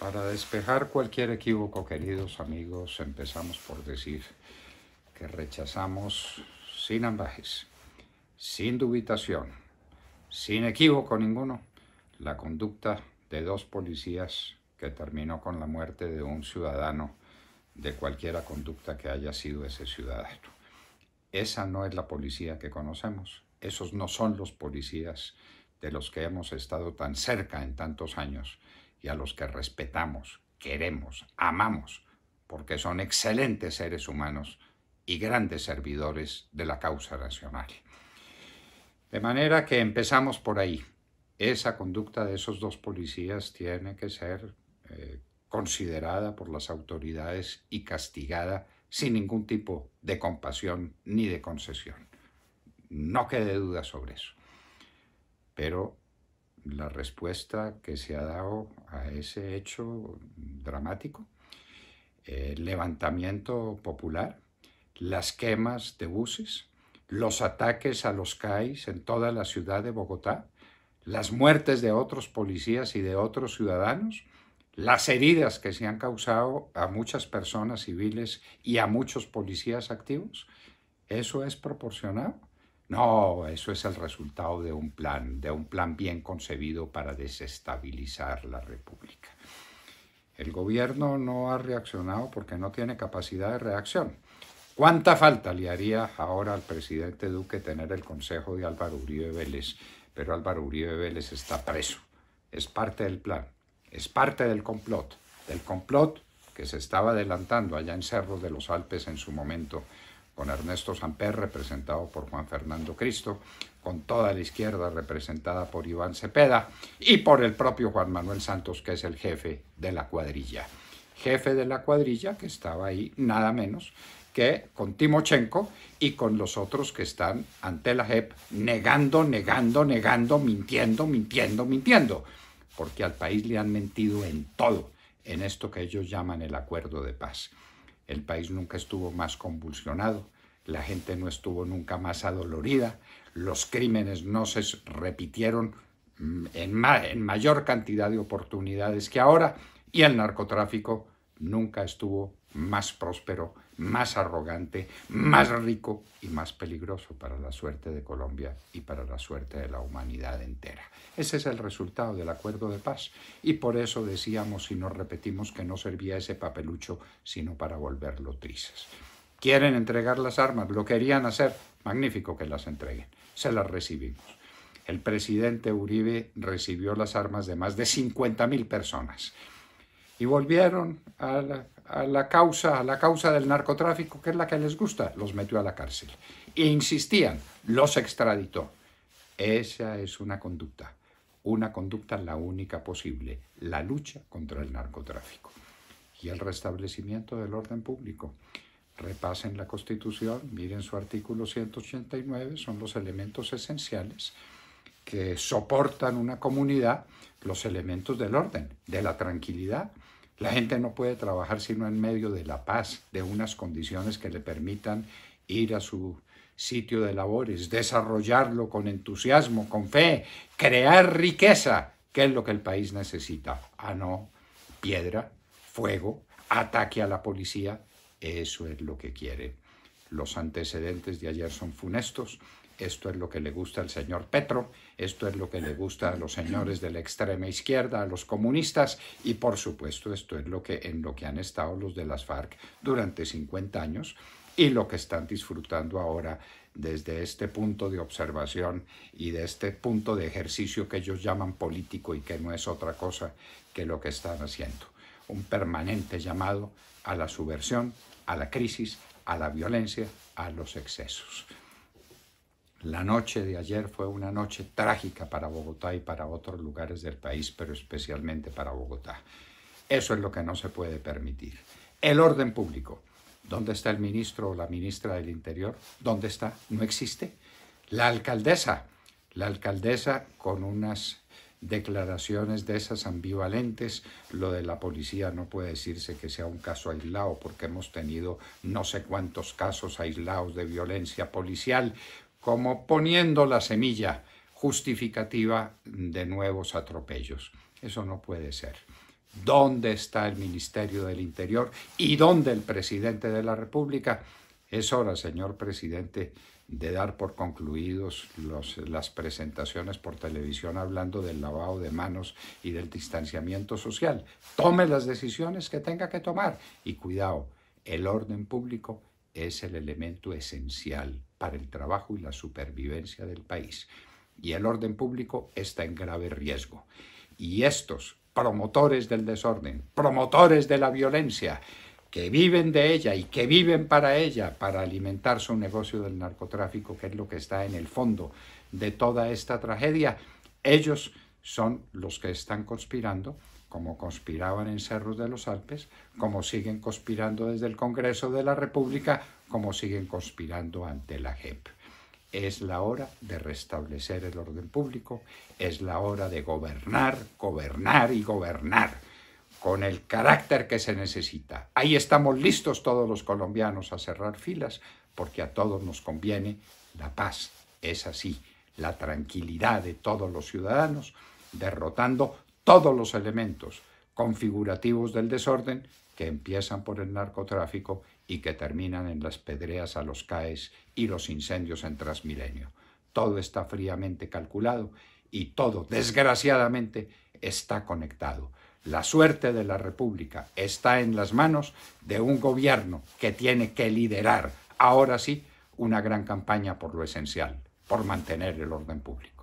Para despejar cualquier equívoco, queridos amigos, empezamos por decir que rechazamos sin ambajes, sin dubitación, sin equívoco ninguno, la conducta de dos policías que terminó con la muerte de un ciudadano de cualquiera conducta que haya sido ese ciudadano. Esa no es la policía que conocemos. Esos no son los policías de los que hemos estado tan cerca en tantos años y a los que respetamos, queremos, amamos, porque son excelentes seres humanos y grandes servidores de la causa nacional. De manera que empezamos por ahí. Esa conducta de esos dos policías tiene que ser eh, considerada por las autoridades y castigada sin ningún tipo de compasión ni de concesión. No quede duda sobre eso. Pero la respuesta que se ha dado a ese hecho dramático, el eh, levantamiento popular, las quemas de buses, los ataques a los CAIs en toda la ciudad de Bogotá, las muertes de otros policías y de otros ciudadanos, las heridas que se han causado a muchas personas civiles y a muchos policías activos, ¿eso es proporcionado? No, eso es el resultado de un plan, de un plan bien concebido para desestabilizar la República. El gobierno no ha reaccionado porque no tiene capacidad de reacción. ¿Cuánta falta le haría ahora al presidente Duque tener el consejo de Álvaro Uribe Vélez? Pero Álvaro Uribe Vélez está preso. Es parte del plan, es parte del complot, del complot que se estaba adelantando allá en Cerro de los Alpes en su momento con Ernesto Samper, representado por Juan Fernando Cristo, con toda la izquierda representada por Iván Cepeda y por el propio Juan Manuel Santos, que es el jefe de la cuadrilla. Jefe de la cuadrilla que estaba ahí nada menos que con Timochenko y con los otros que están ante la JEP negando, negando, negando, mintiendo, mintiendo, mintiendo, porque al país le han mentido en todo, en esto que ellos llaman el acuerdo de paz el país nunca estuvo más convulsionado, la gente no estuvo nunca más adolorida, los crímenes no se repitieron mm, en, mayor cantidad de oportunidades que ahora y el narcotráfico nunca estuvo más próspero, más arrogante, más rico y más peligroso para la suerte de Colombia y para la suerte de la humanidad entera. Ese es el resultado del acuerdo de paz y por eso decíamos y nos repetimos que no servía ese papelucho sino para volverlo trizas. Quieren entregar las armas, lo querían hacer, magnífico que las entreguen, se las recibimos. El presidente Uribe recibió las armas de más de 50.000 personas y volvieron a la, causa, a la causa del narcotráfico, que es la que les gusta, los metió a la cárcel. E insistían, los extraditó. Esa es una conducta, una conducta la única posible, la lucha contra el narcotráfico y el restablecimiento del orden público. Repasen la Constitución, miren su artículo 189, son los elementos esenciales que soportan una comunidad, los elementos del orden, de la tranquilidad, la gente no puede trabajar sino en medio de la paz, de unas condiciones que le permitan ir a su sitio de labores, desarrollarlo con entusiasmo, con fe, crear riqueza, que es lo que el país necesita. Ah, no, piedra, fuego, ataque a la policía, eso es lo que quiere. Los antecedentes de ayer son funestos esto es lo que le gusta al señor Petro, esto es lo que le gusta a los señores de la extrema izquierda, a los comunistas y por supuesto esto es lo que, en lo que han estado los de las FARC durante 50 años y lo que están disfrutando ahora desde este punto de observación y de este punto de ejercicio que ellos llaman político y que no es otra cosa que lo que están haciendo. Un permanente llamado a la subversión, a la crisis, a la violencia, a los excesos. La noche de ayer fue una noche trágica para Bogotá y para otros lugares del país, pero especialmente para Bogotá. Eso es lo que no se puede permitir. El orden público. ¿Dónde está el ministro o la ministra del Interior? ¿Dónde está? No existe. La alcaldesa. La alcaldesa con unas declaraciones de esas ambivalentes. Lo de la policía no puede decirse que sea un caso aislado porque hemos tenido no sé cuántos casos aislados de violencia policial como poniendo la semilla justificativa de nuevos atropellos. Eso no puede ser. ¿Dónde está el Ministerio del Interior y dónde el presidente de la República? Es hora, señor presidente, de dar por concluidos las presentaciones por televisión hablando del lavado de manos y del distanciamiento social. Tome las decisiones que tenga que tomar y cuidado, el orden público es el elemento esencial para el trabajo y la supervivencia del país. Y el orden público está en grave riesgo. Y estos promotores del desorden, promotores de la violencia, que viven de ella y que viven para ella, para alimentar su negocio del narcotráfico, que es lo que está en el fondo de toda esta tragedia, ellos son los que están conspirando, como conspiraban en Cerros de los Alpes, como siguen conspirando desde el Congreso de la República cómo siguen conspirando ante la JEP. Es la hora de restablecer el orden público, es la hora de gobernar, gobernar y gobernar con el carácter que se necesita. Ahí estamos listos todos los colombianos a cerrar filas porque a todos nos conviene la paz, es así, la tranquilidad de todos los ciudadanos, derrotando todos los elementos configurativos del desorden que empiezan por el narcotráfico y que terminan en las pedreas a los CAES y los incendios en Transmilenio. Todo está fríamente calculado y todo, desgraciadamente, está conectado. La suerte de la República está en las manos de un gobierno que tiene que liderar, ahora sí, una gran campaña por lo esencial, por mantener el orden público.